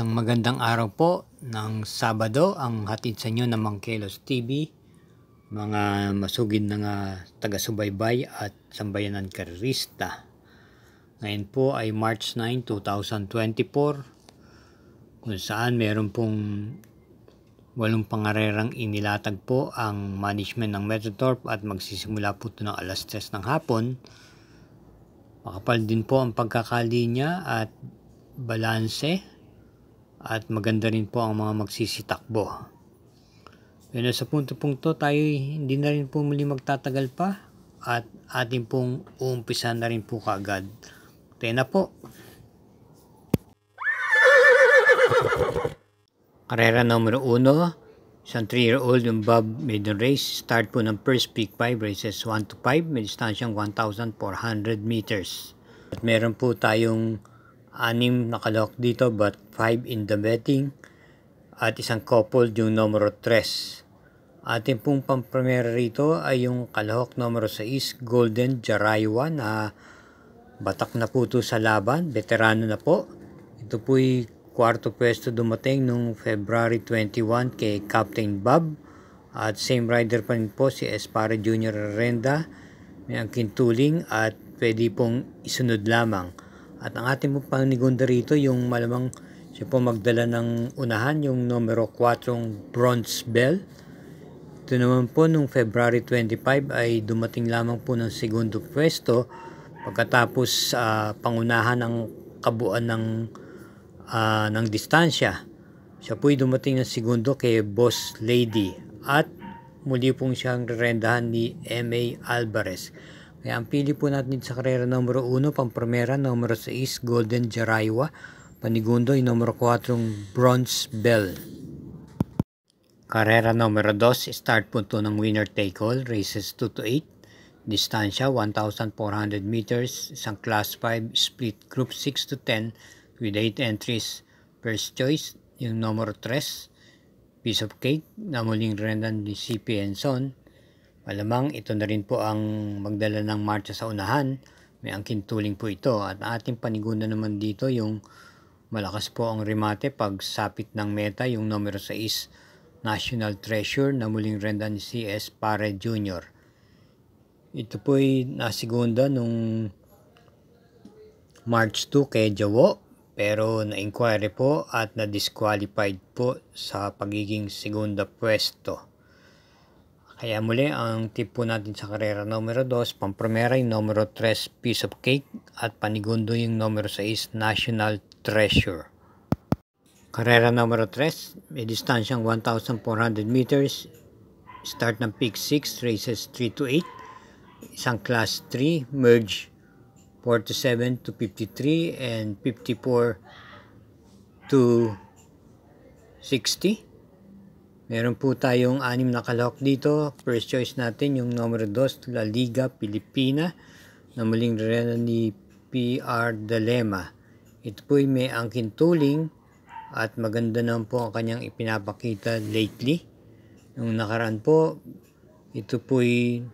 Isang magandang araw po ng Sabado ang hatid sa inyo ng Mangkelos TV mga masugid ng taga-subaybay at sambayanan karerista. Ngayon po ay March 9, 2024 kung saan meron pong walong pangarerang inilatag po ang management ng Metrotorp at magsisimula po ito ng alas 3 ng hapon. Makapal din po ang niya at balanse at maganda rin po ang mga magsisitakbo. Pero sa punto pong to, tayo hindi na rin po muli magtatagal pa at atin pong uumpisa na rin po kagad. Tena po. Karera numero 1, isang 3-year-old yung Bob Maiden Race. Start po ng first peak 5 races 1 to 5, may distansyang 1,400 meters. At meron po tayong anim nakalock dito but 5 in the betting at isang couple yung numero 3. Atin pong pamprimera rito ay yung kalahok numero 6, Golden Jaraywa na batak na po ito sa laban, veterano na po. Ito po po'y kwarto pwesto dumating nung February 21 kay Captain Bob at same rider pa rin po si Espara Jr. Renda may ang tuling at pwede pong isunod lamang. At ang ating pong panigonda rito, yung malamang siya po magdala ng unahan, yung numero 4 bronze bell. Ito naman po, nung February 25 ay dumating lamang po ng segundo pwesto pagkatapos uh, pangunahan ng kabuuan ng, uh, ng distansya. Siya po ay dumating ng segundo kay Boss Lady at muli pong siyang rendahan ni M.A. Alvarez. Kaya ang pili po natin sa karera numero 1, Pampromera, numero 6, Golden Jaraywa, Panigundo, yung numero 4, Bronze Bell. Karera numero 2, start po ng winner take all, races 2 to 8. Distansya 1,400 meters, isang class 5, split group 6 to 10 with 8 entries. First choice, yung numero 3, piece of cake na muling rendan ni C.P. and Enson. Malamang ito na rin po ang magdala ng marcha sa unahan. May angkin tuling po ito at ating paniguna naman dito yung malakas po ang remate pag sapit ng meta yung numero 6 National Treasure na muling rendan ni CS Pare Jr. Ito po ay nasigunda nung March 2 kay Jawo pero na-inquire po at na-disqualified po sa pagiging segunda pwesto. Kaya muli, ang tip po natin sa karera numero 2, pampromera yung numero 3, piece of cake, at panigundo yung numero 6, national treasure. Karera numero 3, may distansyang 1,400 meters, start ng peak 6, races 3 to 8, isang class 3, merge 47 to 53, and 54 to 60. Meron po tayong anim na kalahok dito. First choice natin yung numero 2, La Liga Pilipina na muling rela ni PR Dilema. Ito po'y may angkin tuling at maganda naman po ang kanyang ipinapakita lately. Nung nakaraan po, ito po'y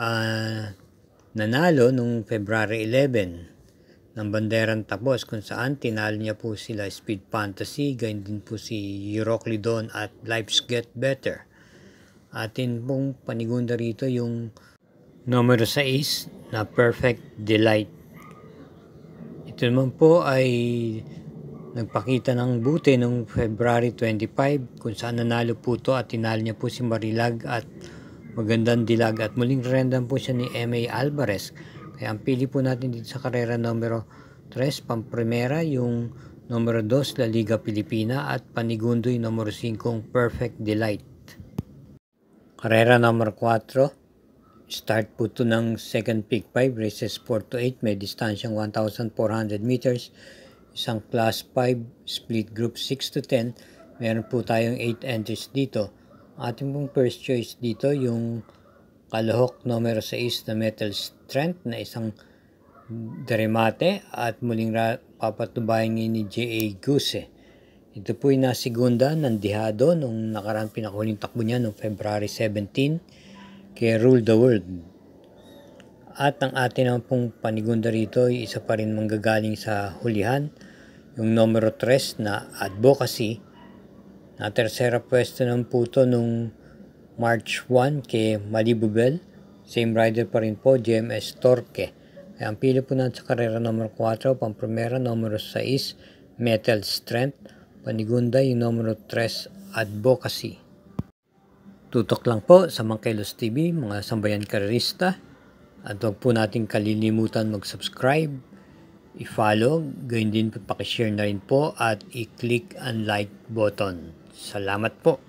uh, nanalo nung February 11 ng banderang tapos kung saan tinalo niya po sila Speed Fantasy, ganyan din po si Euroclidon at Life's Get Better. Atin pong panigunda rito yung numero 6 na Perfect Delight. Ito naman po ay nagpakita ng buti noong February 25 kung saan nanalo po to at tinalo niya po si Marilag at magandang dilag at muling random po siya ni M.A. Alvarez kaya eh, ang pili po natin dito sa karera numero 3, pang primera, yung numero 2, La Liga Pilipina, at panigundo yung numero 5, Perfect Delight. Karera numero 4, start po ito ng second pick 5, races 4 to 8, may distansyang 1,400 meters, isang class 5, split group 6 to 10, meron po tayong 8 entries dito. Ating pong first choice dito, yung kalahok numero 6 na metal strength na isang Dremate at muling papatubayan ni J.A. Guse. Ito po po'y nasigunda ng Dihado nung nakaraang pinakuling takbo niya noong February 17 kay Rule the World. At ang atin naman pong panigunda rito ay isa pa rin manggagaling sa hulihan, yung numero 3 na advocacy na tersera pwesto ng puto nung March 1 kay Malibubel. Same rider pa rin po, GMS Torque. Kaya ang pili po natin sa karera numero 4, pang primera numero 6, Metal Strength. Panigunda yung numero 3, Advocacy. Tutok lang po sa Mangkelos TV, mga sambayan karerista. At huwag po natin kalilimutan mag-subscribe, i-follow, ganyan din po pakishare na rin po at i-click ang like button. Salamat po!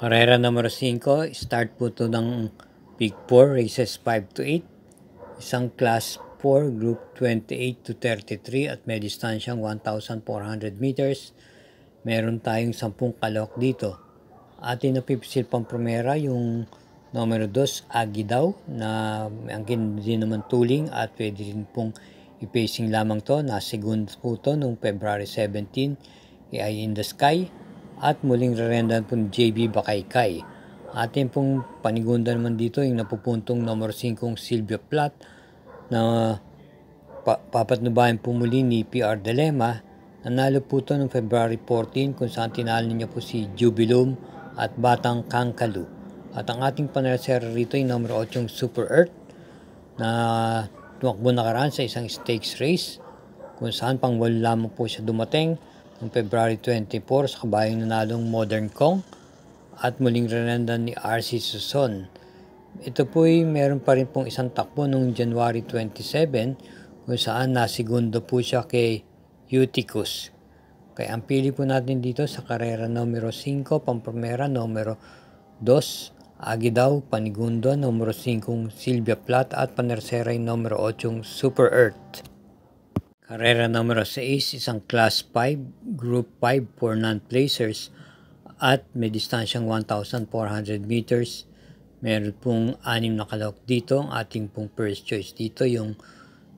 Carrera numero 5, start po to ng Pig 4, races 5 to 8. Isang class 4, group 28 to 33 at may distansyang 1,400 meters. Meron tayong 10 kalok dito. Atin na pipisil pang primera yung numero 2, Agidaw, na ang din naman tuling at pwede rin pong i-pacing lamang to. Nasegundo po to nung February 17 ay In the Sky at muling rerendahan po ni JB Bakaykay. Atin pong panigunda naman dito yung napupuntong number 5 Silvia Platt na pa papatnubayan po muli ni PR Dilema. Nanalo po ito noong February 14 kung saan tinalo niya po si Jubilum at Batang Kangkalu. At ang ating panalsera rito ay number 8 Super Earth na tumakbo nakaraan sa isang stakes race kung saan pang wala lamang po siya dumating Noong February 24, sa kabayong nanalong Modern Kong at muling renendan ni RC Suson. Ito po ay meron pa rin pong isang takbo noong January 27 kung saan nasigundo po siya kay Eutychus. Kaya ang pili po natin dito sa karera numero 5, pampamera numero 2, Agidaw, Panigundo, numero 5, Silvia Plath at Panerseray numero 8, Super Earth. Carrera numero 6, isang class 5, group 5 for non-placers at may distansyang 1,400 meters. Meron pong anim na kalahok dito. Ang ating pong first choice dito yung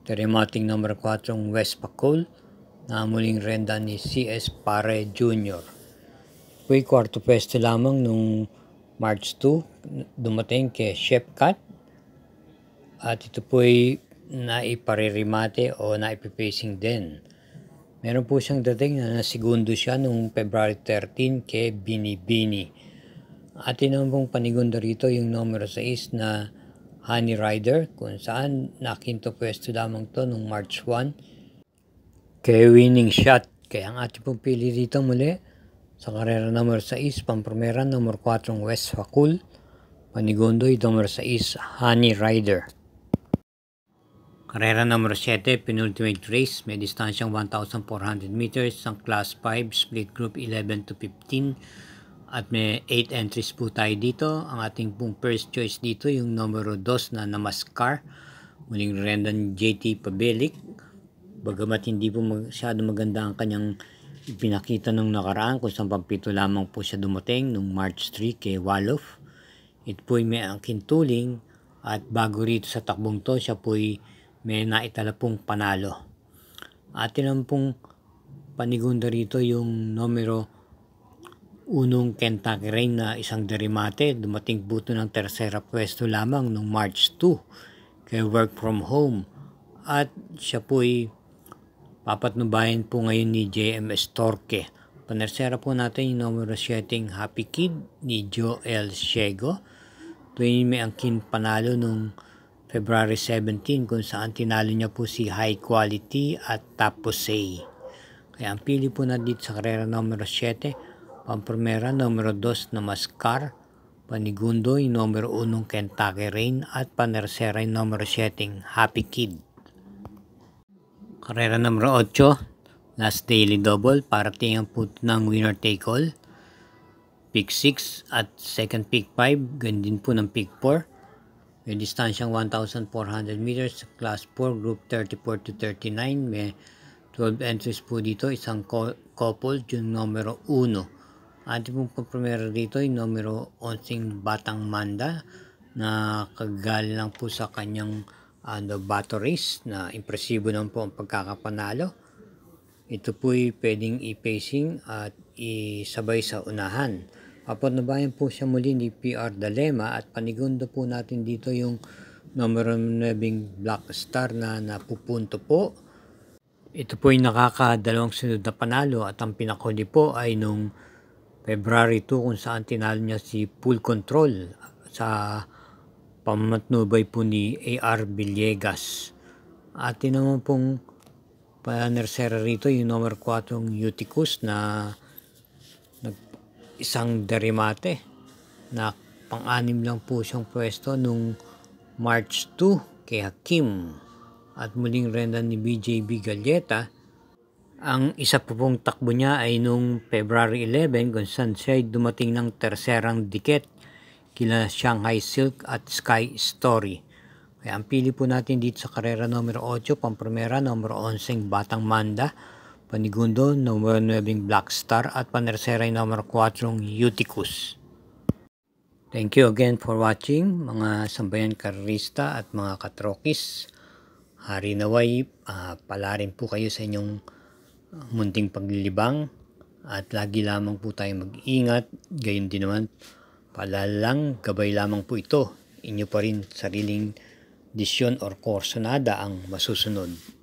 teremating number 4 West Pacol na muling renda ni C.S. Pare Jr. Po'y kwarto pwesto lamang nung March 2 dumating kay Chef Cat at ito po'y na iparerimate o na ipipacing din. Meron po siyang dating na nasigundo siya noong February 13 kay Binibini. At tinanong pong panigundo rito yung numero 6 na Honey Rider kung saan nakinto pwesto lamang to noong March 1 kay Winning Shot. Kaya ang ating pong pili dito muli sa karera number 6, Pampromera number 4 ng West Facul, Panigondoy number 6, Honey Rider. Karera numero 7, penultimate race, may distansyang 1,400 meters, ang class 5, split group 11 to 15, at may 8 entries po tayo dito. Ang ating pong first choice dito, yung numero 2 na Namaskar, muling random JT Pabelic. Bagamat hindi po masyado maganda ang kanyang ipinakita nung nakaraan, kung saan pampito lamang po siya dumating, nung March 3 kay Wolof. Ito po'y may angkin tuling, at bago rito sa takbong to, siya po'y may naitala pong panalo. At lang pong panigunda rito yung numero unong Kentucky Rain na isang derimate. Dumating buto ng tersera pwesto lamang noong March 2 kay work from home. At siya ay papatnubayan po ngayon ni JMS Torque. Panersera po natin yung numero 7 Happy Kid ni Joel Shego. Tuwing may angkin panalo nung February 17 kung saan tinalo niya po si High Quality at Taposay. Kaya ang pili po na dito sa karera numero 7, Pampromera numero 2 na Mascar, Panigundoy numero 1 Kentucky Rain at panersera Panerseray numero 7 Happy Kid. Karera numero 8, last daily double para tingnan po ng winner take all. Pick 6 at second pick 5, ganyan din po ng pick 4 may distansyang 1,400 meters, class 4, group 34 to 39. May 12 entries po dito, isang couple, yung numero 1. Ang pong pampromero dito ay numero 11 Batang Manda na kagali lang po sa kanyang ano, batteries na impresibo naman po ang pagkakapanalo. Ito po ay pwedeng i-pacing at isabay sa unahan bayan po siya muli ni PR Dalema at panigundo po natin dito yung numero 9 Black Star na napupunto po. Ito po yung nakakadalawang sunod na panalo at ang pinakuli po ay nung February 2 kung saan tinalo niya si Full Control sa pamatnubay po ni AR Villegas. At naman pong panersera rito yung number 4 yung Uticus na isang derimate na pang-anim lang po siyang pwesto nung March 2 kay Hakim at muling renda ni BJB Galleta. Ang isa pa po pong takbo niya ay nung February 11 kung saan siya dumating ng terserang diket kila Shanghai Silk at Sky Story. Kaya ang pili po natin dito sa karera numero 8, pamprimera numero 11, Batang Manda Panigundo numero 9 Black Star at Panersera numero 4 uticus Thank you again for watching mga sambayan karista at mga katrokis. Hari naway, uh, ah, palarin po kayo sa inyong munting paglilibang at lagi lamang po tayong mag-ingat. Gayon din naman, palalang gabay lamang po ito. Inyo pa rin sariling disyon or korsonada ang masusunod.